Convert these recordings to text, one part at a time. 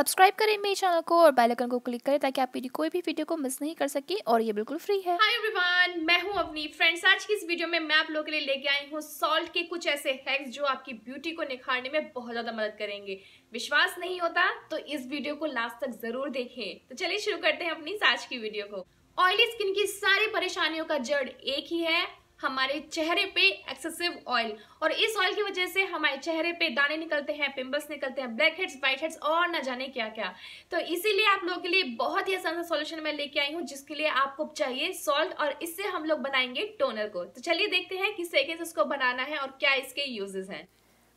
subscribe करें मेरे channel को और बेल आइकन को क्लिक करें ताकि आप मेरी कोई भी वीडियो को मिस नहीं कर सके और ये बिल्कुल फ्री है हाय एवरीवन मैं हूं अपनी फ्रेंड्स आज की इस वीडियो में मैं आप लोगों के लिए लेके आई हूं सॉल्ट के कुछ ऐसे हैक्स जो आपकी ब्यूटी को निखारने में बहुत ज़्यादा मदद करेंगे विश्वास नहीं होता तो इस वीडियो को लास्ट तक ज़रूर देखे तो चलिए शुरू करते हैं अपनी आज की वीडियो को ऑयली स्किन की सारी परेशानियों का जड़ एक ही है हमारे चेहरे पे एक्सेसिव ऑयल और इस ऑयल की वजह से हमारे चेहरे पे दाने निकलते हैं पिंपल्स निकलते हैं ब्लैक हेड्स व्हाइट हेड्स और ना जाने क्या क्या तो इसीलिए आप लोगों के लिए बहुत ही आसान सा सोल्यूशन मैं लेके आई हूँ जिसके लिए आपको चाहिए सॉल्ट और इससे हम लोग बनाएंगे टोनर को तो चलिए देखते हैं किस तरीके से उसको बनाना है और क्या इसके यूजेस हैं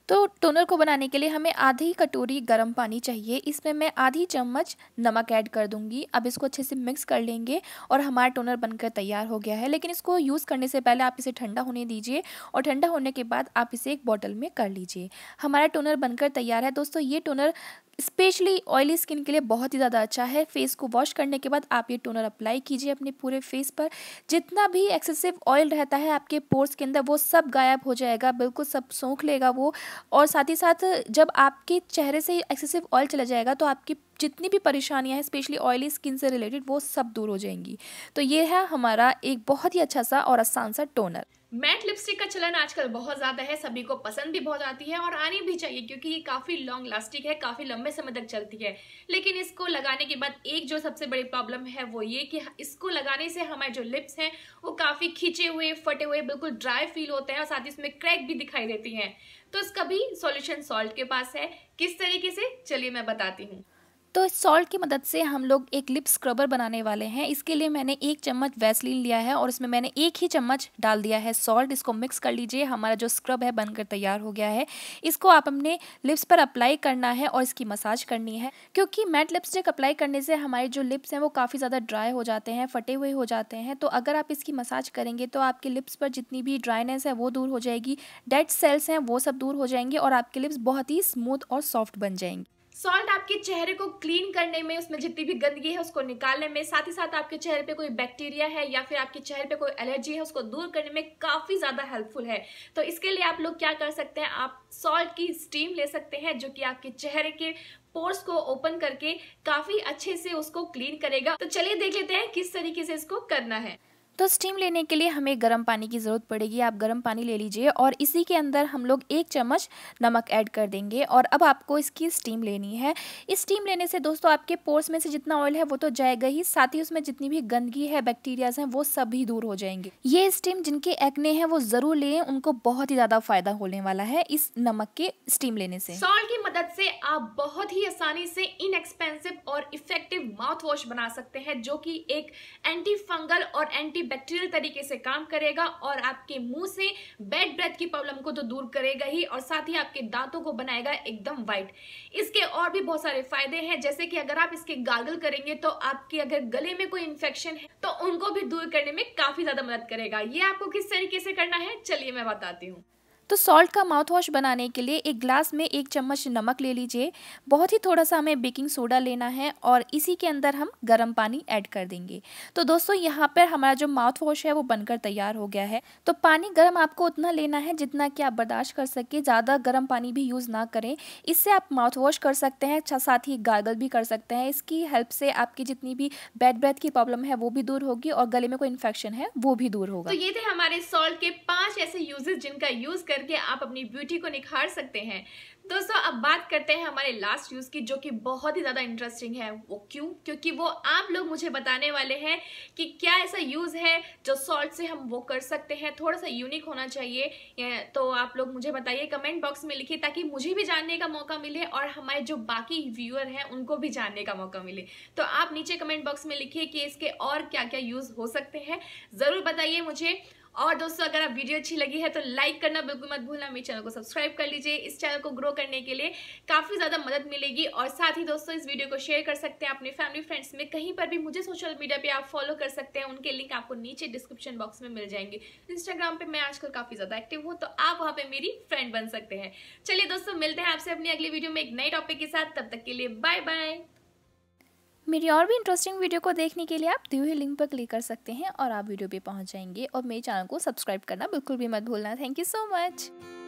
तो टोनर को बनाने के लिए हमें आधी कटोरी गर्म पानी चाहिए इसमें मैं आधी चम्मच नमक ऐड कर दूंगी अब इसको अच्छे से मिक्स कर लेंगे और हमारा टोनर बनकर तैयार हो गया है लेकिन इसको यूज़ करने से पहले आप इसे ठंडा होने दीजिए और ठंडा होने के बाद आप इसे एक बॉटल में कर लीजिए हमारा टोनर बनकर तैयार है दोस्तों ये टोनर स्पेशली ऑयली स्किन के लिए बहुत ही ज़्यादा अच्छा है फेस को वॉश करने के बाद आप ये टोनर अप्लाई कीजिए अपने पूरे फेस पर जितना भी एक्सेसिव ऑयल रहता है आपके पोर्स के अंदर वो सब गायब हो जाएगा बिल्कुल सब सूख लेगा वो और साथ ही साथ जब आपके चेहरे से एक्सेसिव ऑयल चला जाएगा तो आपकी जितनी भी परेशानियां हैं स्पेशली ऑयली स्किन से रिलेटेड वो सब दूर हो जाएंगी तो ये है हमारा एक बहुत ही अच्छा सा और आसान सा टोनर मैट लिपस्टिक का चलन आजकल बहुत ज़्यादा है सभी को पसंद भी बहुत आती है और आनी भी चाहिए क्योंकि ये काफ़ी लॉन्ग लास्टिक है काफ़ी लंबे समय तक चलती है लेकिन इसको लगाने के बाद एक जो सबसे बड़ी प्रॉब्लम है वो ये कि इसको लगाने से हमारे जो लिप्स हैं वो काफ़ी खींचे हुए फटे हुए बिल्कुल ड्राई फील होते हैं और साथ ही इसमें क्रैक भी दिखाई देती है तो इसका भी सोल्यूशन सॉल्ट के पास है किस तरीके से चलिए मैं बताती हूँ तो इस सॉल्ट की मदद से हम लोग एक लिप स्क्रबर बनाने वाले हैं इसके लिए मैंने एक चम्मच वैसलीन लिया है और इसमें मैंने एक ही चम्मच डाल दिया है सॉल्ट इसको मिक्स कर लीजिए हमारा जो स्क्रब है बनकर तैयार हो गया है इसको आप अपने लिप्स पर अप्लाई करना है और इसकी मसाज करनी है क्योंकि मैट लिपस्टिक अप्लाई करने से हमारे जो लिप्स हैं वो काफ़ी ज़्यादा ड्राई हो जाते हैं फटे हुए हो जाते हैं तो अगर आप इसकी मसाज करेंगे तो आपके लिप्स पर जितनी भी ड्राइनेस है वो दूर हो जाएगी डेड सेल्स हैं वो सब दूर हो जाएंगे और आपके लिप्स बहुत ही स्मूथ और सॉफ्ट बन जाएंगे सॉल्ट आपके चेहरे को क्लीन करने में उसमें जितनी भी गंदगी है उसको निकालने में साथ ही साथ आपके चेहरे पे कोई बैक्टीरिया है या फिर आपके चेहरे पे कोई एलर्जी है उसको दूर करने में काफ़ी ज़्यादा हेल्पफुल है तो इसके लिए आप लोग क्या कर सकते हैं आप सॉल्ट की स्टीम ले सकते हैं जो कि आपके चेहरे के पोर्स को ओपन करके काफ़ी अच्छे से उसको क्लीन करेगा तो चलिए देख लेते हैं किस तरीके से इसको करना है तो स्टीम लेने के लिए हमें गर्म पानी की ज़रूरत पड़ेगी आप गर्म पानी ले लीजिए और इसी के अंदर हम लोग एक चम्मच नमक ऐड कर देंगे और अब आपको इसकी स्टीम लेनी है इस स्टीम लेने से दोस्तों आपके पोर्स में से जितना ऑयल है वो तो जाएगा ही साथ ही उसमें जितनी भी गंदगी है बैक्टीरियाज हैं वो सब भी दूर हो जाएंगे ये स्टीम जिनके एक्ने हैं वो ज़रूर लें उनको बहुत ही ज़्यादा फ़ायदा होने वाला है इस नमक के स्टीम लेने से सॉल्ट की मदद से आप बहुत ही आसानी से इनएक्सपेंसिव और इफेक्टिव माउथ वॉश बना सकते हैं जो कि एक एंटी फंगल और एंटी बैक्टीरियल तरीके से काम करेगा और आपके मुंह से बेड ब्रेथ की प्रॉब्लम को तो दूर करेगा ही और साथ ही आपके दांतों को बनाएगा एकदम वाइट इसके और भी बहुत सारे फायदे हैं जैसे कि अगर आप इसके गागल करेंगे तो आपके अगर गले में कोई इन्फेक्शन है तो उनको भी दूर करने में काफी ज्यादा मदद करेगा ये आपको किस तरीके से करना है चलिए मैं बताती हूँ तो सॉल्ट का माउथ वॉश बनाने के लिए एक ग्लास में एक चम्मच नमक ले लीजिए बहुत ही थोड़ा सा हमें बेकिंग सोडा लेना है और इसी के अंदर हम गर्म पानी ऐड कर देंगे तो दोस्तों यहाँ पर हमारा जो माउथ वॉश है वो बनकर तैयार हो गया है तो पानी गर्म आपको उतना लेना है जितना कि आप बर्दाश्त कर सके ज़्यादा गर्म पानी भी यूज़ ना करें इससे आप माउथ वॉश कर सकते हैं अच्छा साथ ही गार्गल भी कर सकते हैं इसकी हेल्प से आपकी जितनी भी बैड ब्रेथ की प्रॉब्लम है वो भी दूर होगी और गले में कोई इन्फेक्शन है वो भी दूर होगा तो ये थे हमारे सॉल्ट के पाँच ऐसे यूजेज जिनका यूज़ करके आप अपनी ब्यूटी को निखार सकते हैं दोस्तों अब बात करते हैं हमारे लास्ट यूज़ की जो कि बहुत ही ज़्यादा इंटरेस्टिंग है वो क्यों क्योंकि वो आप लोग मुझे बताने वाले हैं कि क्या ऐसा यूज़ है जो सॉल्ट से हम वो कर सकते हैं थोड़ा सा यूनिक होना चाहिए तो आप लोग मुझे बताइए कमेंट बॉक्स में लिखिए ताकि मुझे भी जानने का मौका मिले और हमारे जो बाकी व्यूअर हैं उनको भी जानने का मौका मिले तो आप नीचे कमेंट बॉक्स में लिखिए कि इसके और क्या क्या यूज़ हो सकते हैं ज़रूर बताइए मुझे और दोस्तों अगर आप वीडियो अच्छी लगी है तो लाइक करना बिल्कुल मत भूलना मेरे चैनल को सब्सक्राइब कर लीजिए इस चैनल को ग्रो करने के लिए काफ़ी ज़्यादा मदद मिलेगी और साथ ही दोस्तों इस वीडियो को शेयर कर सकते हैं अपने फैमिली फ्रेंड्स में कहीं पर भी मुझे सोशल मीडिया पर आप फॉलो कर सकते हैं उनके लिंक आपको नीचे डिस्क्रिप्शन बॉक्स में मिल जाएंगे इंस्टाग्राम पर मैं आजकल काफ़ी ज़्यादा एक्टिव हूँ तो आप वहाँ पर मेरी फ्रेंड बन सकते हैं चलिए दोस्तों मिलते हैं आपसे अपनी अगली वीडियो में एक नए टॉपिक के साथ तब तक के लिए बाय बाय मेरी और भी इंटरेस्टिंग वीडियो को देखने के लिए आप दिए हुए लिंक पर क्लिक कर सकते हैं और आप वीडियो पे पहुंच जाएंगे और मेरे चैनल को सब्सक्राइब करना बिल्कुल भी मत भूलना थैंक यू सो मच